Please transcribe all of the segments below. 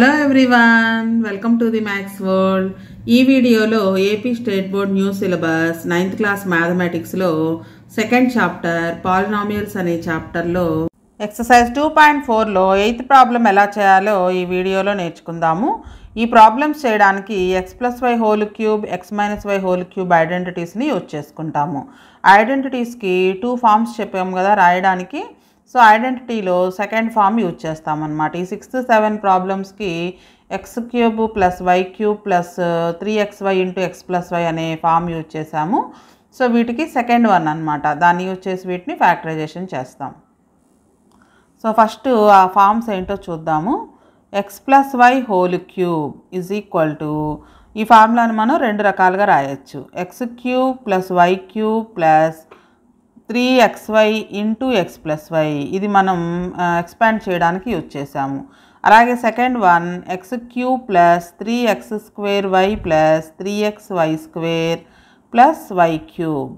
hello everyone welcome to the maths world ఈ వీడియోలో AP state board new syllabus ninth class మ్యాథమెటిక్స్లో second chapter polynomials అనే చాప్టర్లో exercise two point ఫోర్లో eighth problem ఎలా చేయాలో ఈ వీడియోలో నేర్చుకుందాము ఈ ప్రాబ్లమ్స్ చేయడానికి x plus y whole cube x minus y whole cube ఐడెంటిటీస్ని యూజ్ చేసుకుంటాము ఐడెంటిటీస్కి టూ ఫామ్స్ చెప్పాము కదా రాయడానికి సో ఐడెంటిటీలో సెకండ్ ఫామ్ యూజ్ చేస్తామన్నమాట ఈ సిక్స్త్ సెవెన్ ప్రాబ్లమ్స్కి x cube plus y cube plus three x y into x plus y అనే ఫామ్ యూజ్ చేసాము సో వీటికి సెకండ్ వన్ అనమాట దాన్ని యూజ్ చేసి వీటిని ఫ్యాక్టరైజేషన్ చేస్తాం సో ఫస్ట్ ఆ ఫామ్స్ ఏంటో చూద్దాము x plus y whole cube is equal to ఈ ఫార్ములాని మనం రెండు రకాలుగా రాయొచ్చు x cube plus y cube plus three x y into x plus y ఇది మనం ఎక్స్పాండ్ చేయడానికి యూజ్ చేసాము అలాగే second one x cube plus three x square y plus three x y square plus y cube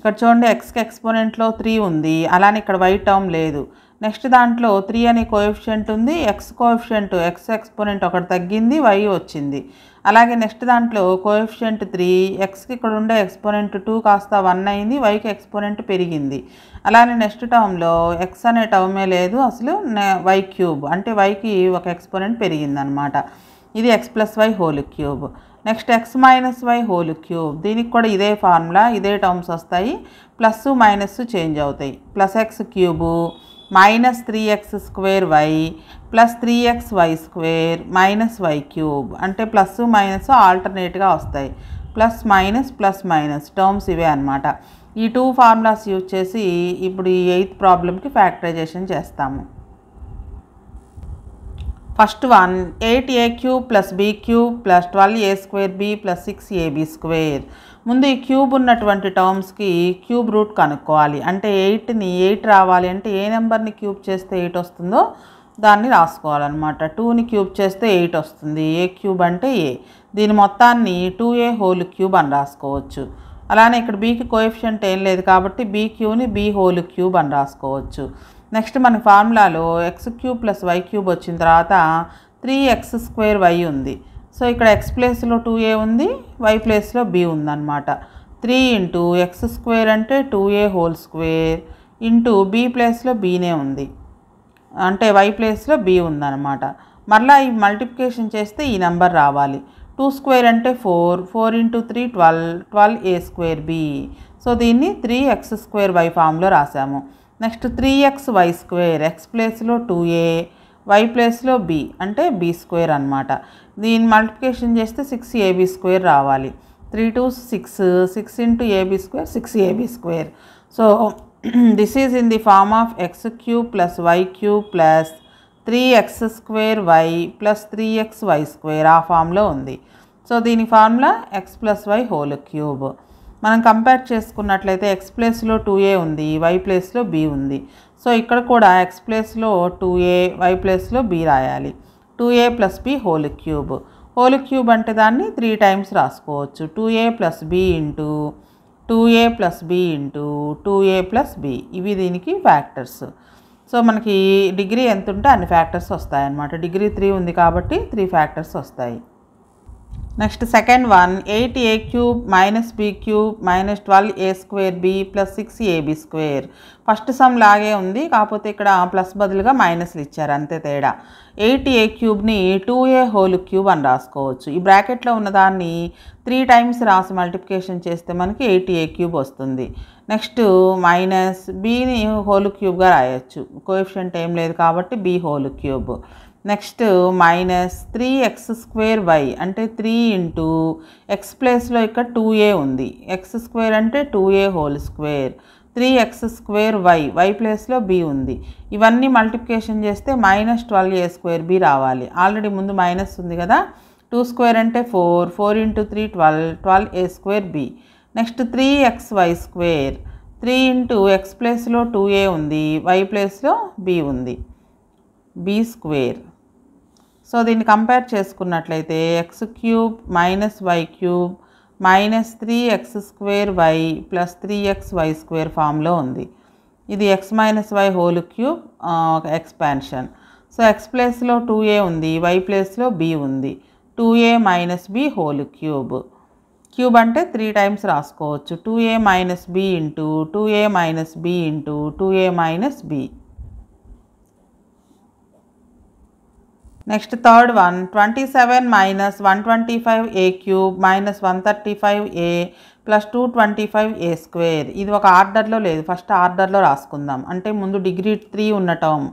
ఇక్కడ చూడండి ఎక్స్కి ఎక్స్పోనెంట్లో three ఉంది అలానే ఇక్కడ వై టర్మ్ లేదు నెక్స్ట్ దాంట్లో త్రీ అనే కోఎఫిషియంట్ ఉంది ఎక్స్ కోఎఫిషియంట్ ఎక్స్ ఎక్స్పోనెంట్ ఒకటి తగ్గింది వై వచ్చింది అలాగే నెక్స్ట్ దాంట్లో కోఎఫిషియంట్ త్రీ ఎక్స్కి ఇక్కడ ఉండే ఎక్స్పోనెంట్ టూ కాస్త వన్ అయింది వైకి ఎక్స్పోనెంట్ పెరిగింది అలానే నెక్స్ట్ టర్మ్లో ఎక్స్ అనే టర్మే లేదు అసలు వై క్యూబ్ అంటే వైకి ఒక ఎక్స్పోనెంట్ పెరిగిందనమాట ఇది x plus y whole cube next x minus y whole cube దీనికి కూడా ఇదే ఫార్ములా ఇదే టర్మ్స్ వస్తాయి ప్లస్ మైనస్ చేంజ్ అవుతాయి plus x cube minus three x square y plus three x y square minus y cube అంటే plus minus ఆల్టర్నేట్గా వస్తాయి plus minus plus minus terms ఇవే అనమాట ఈ టూ ఫార్ములాస్ యూజ్ చేసి ఇప్పుడు ఈ ఎయిత్ ప్రాబ్లమ్కి ఫ్యాక్టరైజేషన్ చేస్తాము first one eight a cube plus b cube plus twelve a square b plus six a b square ముందు ఈ క్యూబ్ ఉన్నటువంటి టర్మ్స్కి క్యూబ్ రూట్ కనుక్కోవాలి అంటే ఎయిట్ని ఎయిట్ రావాలి అంటే ఏ నెంబర్ని క్యూబ్ చేస్తే ఎయిట్ వస్తుందో దాన్ని రాసుకోవాలన్నమాట టూని క్యూబ్ చేస్తే ఎయిట్ వస్తుంది ఏ క్యూబ్ అంటే ఏ దీని మొత్తాన్ని టూ ఏ హోల్ క్యూబ్ అని రాసుకోవచ్చు అలానే ఇక్కడ బీకి కోఎఫిషియంట్ ఏం లేదు కాబట్టి బీ క్యూని బీ హోల్ క్యూబ్ అని రాసుకోవచ్చు నెక్స్ట్ మన ఫార్ములాలో x cube plus y cube వచ్చిన తర్వాత త్రీ ఎక్స్ స్క్వేర్ వై ఉంది సో ఇక్కడ ఎక్స్ ప్లేస్లో టూ ఏ ఉంది వై ప్లేస్లో బి ఉందన్నమాట త్రీ ఇంటూ ఎక్స్ స్క్వేర్ అంటే two a whole square into b ప్లేస్లో బీనే ఉంది అంటే వై ప్లేస్లో బి ఉందన్నమాట మరలా ఈ మల్టిప్లికేషన్ చేస్తే ఈ నెంబర్ రావాలి టూ స్క్వేర్ అంటే four four into three twelve twelve a square b so దీన్ని త్రీ ఎక్స్ స్క్వేర్ వై ఫామ్లో రాసాము next three x y square x ప్లేస్లో టూ ఏ వై ప్లేస్లో బి అంటే బి స్క్వేర్ అనమాట దీన్ని మల్టిప్లికేషన్ చేస్తే సిక్స్ ఏబీ స్క్వేర్ రావాలి three two six six into a b square six a b square so this is in the form of x cube plus y cube plus three x square y plus three x y square ఆ ఫామ్లో ఉంది so దీని formula x plus y whole cube మనం compare చేసుకున్నట్లయితే x ప్లేస్లో two a ఉంది y ప్లేస్లో b ఉంది సో ఇక్కడ కూడా ఎక్స్ ప్లేస్లో టూ ఏ వై ప్లేస్లో బి రాయాలి two a plus b whole cube whole cube అంటే దాన్ని త్రీ టైమ్స్ రాసుకోవచ్చు two a plus b into two a plus b into two a plus b ఇవి దీనికి ఫ్యాక్టర్స్ సో మనకి degree ఎంత ఉంటే అన్ని ఫ్యాక్టర్స్ వస్తాయి అన్నమాట డిగ్రీ త్రీ ఉంది కాబట్టి త్రీ ఫ్యాక్టర్స్ వస్తాయి next second one eight a cube minus b cube minus twelve a square b plus six a b square first sum లాగే ఉంది కాకపోతే ఇక్కడ ప్లస్ బదులుగా మైనస్లు ఇచ్చారు అంతే తేడా ఎయిట్ ఏ క్యూబ్ని టూ ఏ హోల్ క్యూబ్ అని రాసుకోవచ్చు ఈ బ్రాకెట్లో ఉన్నదాన్ని త్రీ టైమ్స్ రాసి మల్టిప్లికేషన్ చేస్తే మనకి ఎయిట్ ఏ క్యూబ్ వస్తుంది నెక్స్ట్ మైనస్ బీని హోల్ క్యూబ్గా రాయొచ్చు కోఎఫిషియంట్ ఏం లేదు కాబట్టి b whole cube next minus three x square y అంటే త్రీ ఇంటూ ఎక్స్ ప్లేస్లో ఇక్కడ టూ ఏ ఉంది ఎక్స్ స్క్వేర్ అంటే two a whole square three x square y y ప్లేస్లో బి ఉంది ఇవన్నీ మల్టిప్లికేషన్ చేస్తే minus twelve a square b రావాలి ఆల్రెడీ ముందు మైనస్ ఉంది కదా టూ స్క్వేర్ అంటే four four into three twelve twelve a square b next three x y square three into x ప్లేస్లో టూ ఏ ఉంది వై ప్లేస్లో బి ఉంది బీ స్క్వేర్ సో దీన్ని కంపేర్ చేసుకున్నట్లయితే x cube minus y cube minus three x square y plus three x y square ఫామ్లో ఉంది ఇది x minus y whole cube expansion so x ప్లేస్లో two a ఉంది y ప్లేస్లో b ఉంది two a minus b whole cube cube అంటే three times రాసుకోవచ్చు two a minus b into two a minus b into two a minus b next third one twenty seven minus one twenty five a cube minus one thirty five a plus two twenty five a square ఇది ఒక ఆర్డర్లో లేదు first ఆర్డర్లో రాసుకుందాం అంటే ముందు degree three ఉన్న term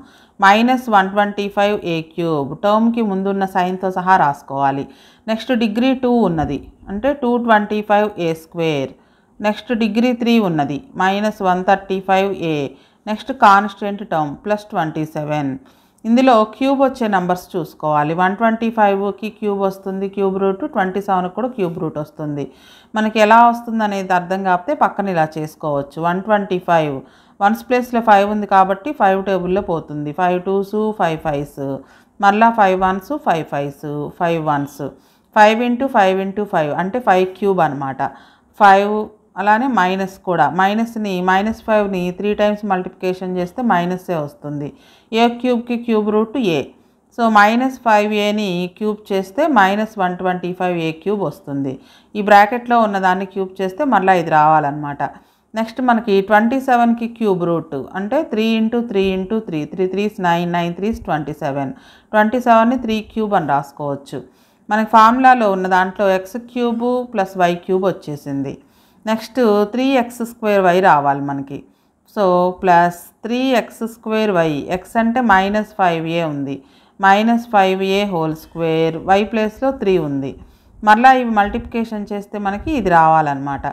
minus one twenty five a cube టర్మ్కి ముందున్న సైన్తో సహా రాసుకోవాలి నెక్స్ట్ డిగ్రీ టూ ఉన్నది అంటే two twenty five a square next degree three ఉన్నది minus one thirty five a next constant term plus twenty seven ఇందులో క్యూబ్ వచ్చే నెంబర్స్ చూసుకోవాలి వన్ ట్వంటీ ఫైవ్కి క్యూబ్ వస్తుంది క్యూబ్ రూట్ ట్వంటీ సెవెన్కి కూడా క్యూబ్ రూట్ వస్తుంది మనకి ఎలా వస్తుంది అనేది అర్థం కాకపోతే పక్కన ఇలా చేసుకోవచ్చు వన్ ట్వంటీ ఫైవ్ వన్స్ ప్లేస్లో ఫైవ్ ఉంది కాబట్టి ఫైవ్ టేబుల్లో పోతుంది ఫైవ్ టూసు ఫైవ్ ఫైవ్స్ మళ్ళా five ones five fives five ones five into five into five అంటే ఫైవ్ క్యూబ్ అనమాట ఫైవ్ అలానే మైనస్ కూడా మైనస్ని మైనస్ ఫైవ్ని త్రీ టైమ్స్ మల్టిప్లికేషన్ చేస్తే మైనస్సే వస్తుంది ఏ క్యూబ్కి cube root a so minus five ఏని క్యూబ్ చేస్తే minus one twenty five a cube వస్తుంది ఈ బ్రాకెట్లో ఉన్నదాన్ని క్యూబ్ చేస్తే మళ్ళీ ఇది రావాలన్నమాట నెక్స్ట్ మనకి ట్వంటీ సెవెన్కి క్యూబ్ రూట్ అంటే three into three into three three threes nine nine threes twenty seven twenty సెవెన్ని త్రీ క్యూబ్ అని రాసుకోవచ్చు మనకి ఫార్ములాలో ఉన్న దాంట్లో x cube plus y cube వచ్చేసింది next three x square y రావాలి మనకి so plus three x square y x అంటే మైనస్ ఫైవ్ ఏ ఉంది minus five a whole square y ప్లేస్లో త్రీ ఉంది మరలా ఇవి మల్టిప్లికేషన్ చేస్తే మనకి ఇది రావాలన్నమాట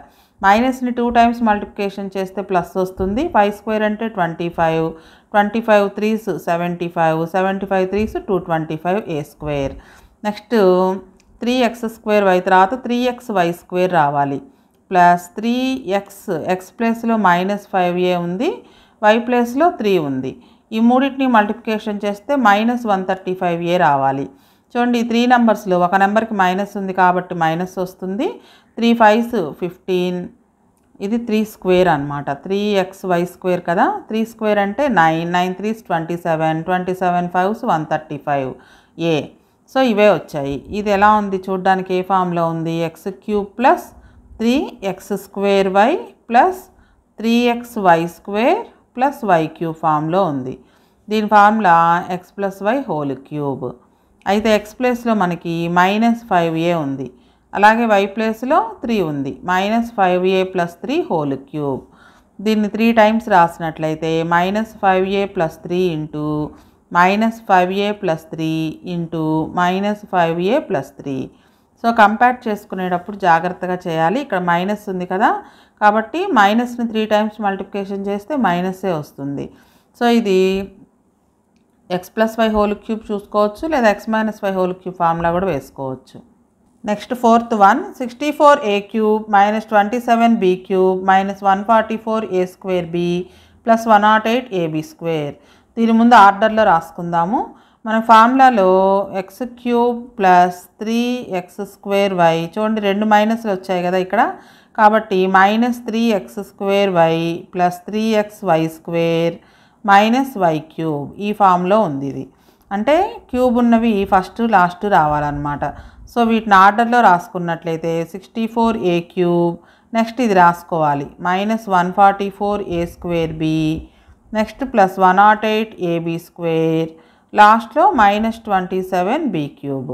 మైనస్ని టూ టైమ్స్ మల్టిప్లికేషన్ చేస్తే ప్లస్ వస్తుంది ఫైవ్ స్క్వేర్ అంటే twenty five twenty five threes seventy five seventy five threes two twenty five a square next three x square y తర్వాత త్రీ ఎక్స్ వై స్క్వేర్ రావాలి plus three x x ప్లేస్లో minus five a ఉంది y ప్లేస్లో three ఉంది ఈ మూడింటిని multiplication చేస్తే minus one thirty five a రావాలి చూడండి ఈ త్రీ నెంబర్స్లో ఒక నెంబర్కి మైనస్ ఉంది కాబట్టి మైనస్ వస్తుంది త్రీ ఫైవ్స్ ఫిఫ్టీన్ ఇది త్రీ స్క్వేర్ అనమాట త్రీ ఎక్స్ వై స్క్వేర్ కదా త్రీ స్క్వేర్ అంటే nine nine threes twenty seven twenty seven fives one thirty five a so ఇవే వచ్చాయి ఇది ఎలా ఉంది చూడడానికి ఏ ఫామ్లో ఉంది x cube plus three x square y plus three x y square plus y cube ఫామ్లో ఉంది దీని formula x plus y whole cube అయితే ఎక్స్ ప్లేస్లో మనకి మైనస్ ఫైవ్ ఏ ఉంది అలాగే వై ప్లేస్లో త్రీ ఉంది minus five a plus three whole cube దీన్ని త్రీ టైమ్స్ రాసినట్లయితే minus five a plus three into minus five a plus three into minus five a plus three so compare చేసుకునేటప్పుడు జాగ్రత్తగా చేయాలి ఇక్కడ మైనస్ ఉంది కదా కాబట్టి మైనస్ని త్రీ టైమ్స్ మల్టిప్లికేషన్ చేస్తే మైనస్సే వస్తుంది సో ఇది x plus y whole cube చూసుకోవచ్చు లేదా x minus y whole cube formula కూడా వేసుకోవచ్చు next fourth one sixty four a cube minus twenty seven b cube minus one forty four a square b plus one nought eight a b square దీని ముందు ఆర్డర్లో రాసుకుందాము మన ఫార్ములాలో x cube plus three x square y చూడండి రెండు మైనస్లు వచ్చాయి కదా ఇక్కడ కాబట్టి minus three x square y plus three x y square minus y cube ఈ ఫామ్లో ఉంది ఇది అంటే క్యూబ్ ఉన్నవి ఫస్ట్ లాస్ట్ రావాలన్నమాట సో వీటిని ఆర్డర్లో రాసుకున్నట్లయితే sixty four a cube next ఇది రాసుకోవాలి minus one forty four a square b next plus one nought eight a b square లాస్ట్లో minus twenty seven b cube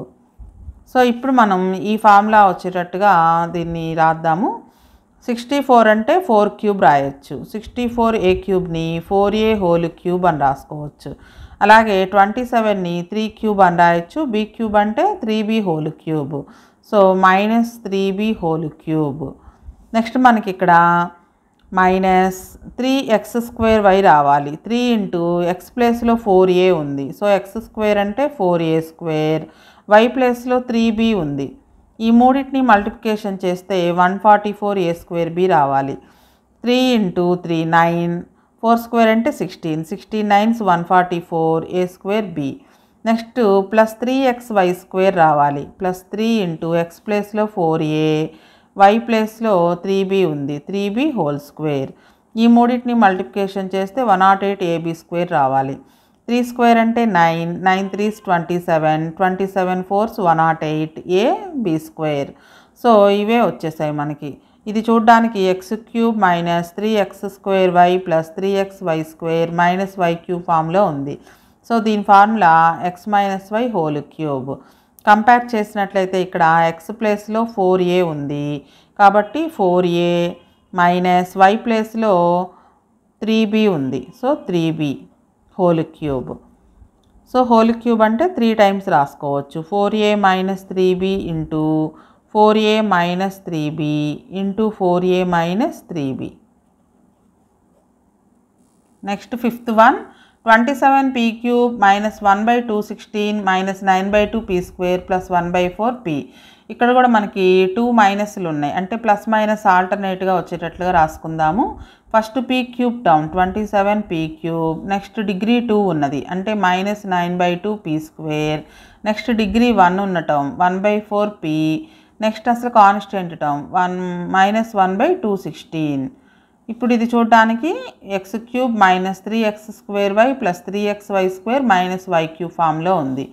so ఇప్పుడు మనం ఈ ఫార్ములా వచ్చేటట్టుగా దీన్ని రాద్దాము సిక్స్టీ ఫోర్ అంటే ఫోర్ క్యూబ్ రాయొచ్చు సిక్స్టీ ఫోర్ ఏ క్యూబ్ని ఫోర్ ఏ హోల్ క్యూబ్ అని రాసుకోవచ్చు అలాగే ట్వంటీ సెవెన్ని త్రీ క్యూబ్ అని రాయొచ్చు బీ క్యూబ్ అంటే three b whole cube so minus three b whole cube next మనకి ఇక్కడ minus three x square y రావాలి త్రీ ఇంటూ ఎక్స్ ప్లేస్లో ఫోర్ ఏ ఉంది సో ఎక్స్ స్క్వేర్ అంటే ఫోర్ ఏ స్క్వేర్ వై ప్లేస్లో త్రీ బి ఉంది ఈ మూడింటిని మల్టిప్లికేషన్ చేస్తే one forty four a square b రావాలి three into three nine four square అంటే sixteen sixty nines one forty four a square b next plus three x y square రావాలి plus three into x ప్లేస్లో four a y ప్లేస్లో three b ఉంది three b whole square ఈ మూడింటిని multiplication చేస్తే one nought eight a b square రావాలి three square అంటే nine nine threes twenty seven twenty seven fours one nought eight a square so ఇవే వచ్చేసాయి మనకి ఇది చూడడానికి x cube minus three x square y plus three x y square minus y cube ఫామ్లో ఉంది so దీని formula x minus y whole cube compare చేసినట్లయితే ఇక్కడ ఎక్స్ ప్లేస్లో ఫోర్ ఏ ఉంది కాబట్టి ఫోర్ ఏ మైనస్ వై ప్లేస్లో త్రీ బి ఉంది so three b whole cube so whole cube అంటే త్రీ టైమ్స్ రాసుకోవచ్చు four a minus three b into four a minus three b into four a minus three b next fifth one twenty seven p cube minus one by two sixteen minus nine by two p square plus one by four P ఇక్కడ కూడా మనకి two మైనస్లు ఉన్నాయి అంటే plus minus ఆల్టర్నేట్గా వచ్చేటట్లుగా రాసుకుందాము first p cube down twenty seven p cube next degree two ఉన్నది అంటే minus nine by two p square next degree one ఉన్న down one by four p next అసలు constant down one minus one by two sixteen ఇప్పుడు ఇది చూడడానికి x cube minus three x square y plus three x y square minus y cube ఫామ్లో ఉంది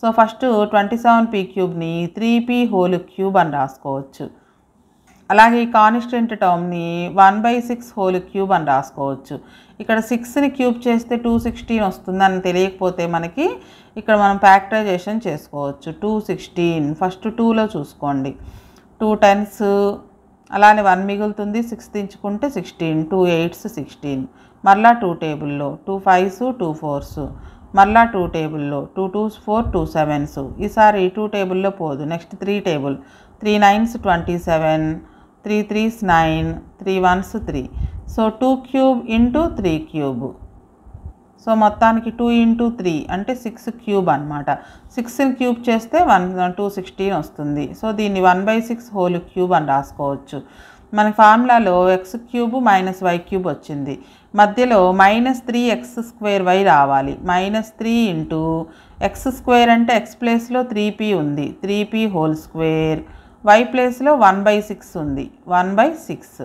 so first twenty seven p క్యూబ్ని three p whole cube అని రాసుకోవచ్చు అలాగే ఈ constant టర్మ్ని one by six whole cube అని రాసుకోవచ్చు ఇక్కడ సిక్స్ని క్యూబ్ చేస్తే టూ సిక్స్టీన్ వస్తుందని తెలియకపోతే మనకి ఇక్కడ మనం ఫ్యాక్టరైజేషన్ చేసుకోవచ్చు టూ సిక్స్టీన్ ఫస్ట్ టూలో చూసుకోండి టూ టెన్స్ అలానే వన్ మిగులుతుంది సిక్స్ దించుకుంటే సిక్స్టీన్ టూ ఎయిట్స్ సిక్స్టీన్ మరలా టూ టేబుల్లో టూ ఫైవ్స్ టూ ఫోర్స్ మరలా టూ టేబుల్లో two two four two sevens ఈసారి టూ టేబుల్లో పోదు next three table three nines twenty seven three threes nine three ones three so two cube into three cube so మొత్తానికి two into three అంటే six cube అనమాట సిక్స్ని cube చేస్తే one two sixteen వస్తుంది so దీన్ని one by six whole cube అని రాసుకోవచ్చు మన ఫార్ములాలో x cube minus y cube వచ్చింది మధ్యలో minus three x square y రావాలి minus three into x square అంటే ఎక్స్ ప్లేస్లో త్రీ పీ ఉంది three p whole square y ప్లేస్లో వన్ బై సిక్స్ ఉంది వన్ బై సిక్స్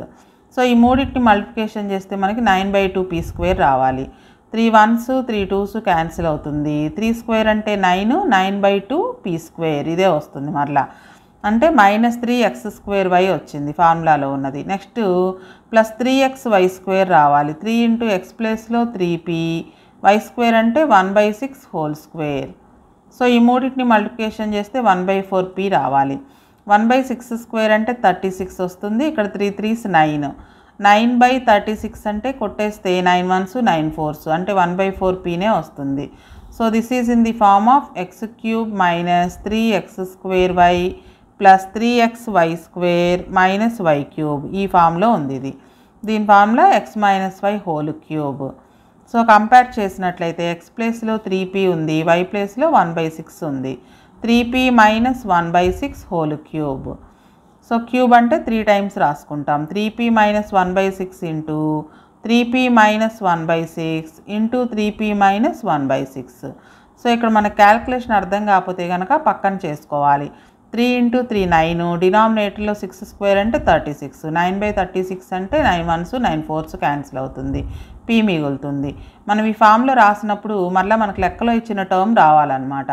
సో ఈ మూడింటిని మల్టిప్లికేషన్ చేస్తే మనకి nine by two p square రావాలి three ones three twos cancel అవుతుంది త్రీ స్క్వేర్ అంటే nine nine by two p square ఇదే వస్తుంది మరలా అంటే minus three x square y వచ్చింది ఫార్ములాలో ఉన్నది next plus three x y square రావాలి త్రీ ఇంటూ ఎక్స్ ప్లేస్లో త్రీ పీ వై స్క్వేర్ అంటే one by six whole square so ఈ మూడింటిని మల్టిప్లికేషన్ చేస్తే వన్ బై ఫోర్ పీ రావాలి వన్ బై సిక్స్ స్క్వేర్ అంటే థర్టీ సిక్స్ వస్తుంది ఇక్కడ three threes nine nine by thirty six అంటే కొట్టేస్తే నైన్ వన్స్ నైన్ ఫోర్స్ అంటే వన్ బై ఫోర్ పీనే వస్తుంది so this is in the form of x cube minus three x square y plus three x y square minus y cube ఈ ఫామ్లో ఉంది ఇది దీని ఫామ్లో x minus y whole cube so compare చేసినట్లయితే x ప్లేస్లో త్రీ పీ ఉంది y ప్లేస్లో వన్ బై సిక్స్ ఉంది three p minus one by six whole cube so cube అంటే త్రీ టైమ్స్ రాసుకుంటాం three p minus one by six into three p minus one by six into three p minus one by six so ఇక్కడ మన calculation అర్థం కాకపోతే కనుక పక్కన చేసుకోవాలి three into three nine డినామినేటర్లో సిక్స్ స్క్వేర్ అంటే thirty six nine by thirty six అంటే nine ones nine fours cancel అవుతుంది పీ మిగులుతుంది మనం ఈ ఫామ్లో రాసినప్పుడు మళ్ళీ మనకు లెక్కలో ఇచ్చిన టర్మ్ రావాలన్నమాట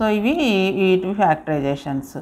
సో ఇవి వీటి ఫ్యాక్టరైజేషన్స్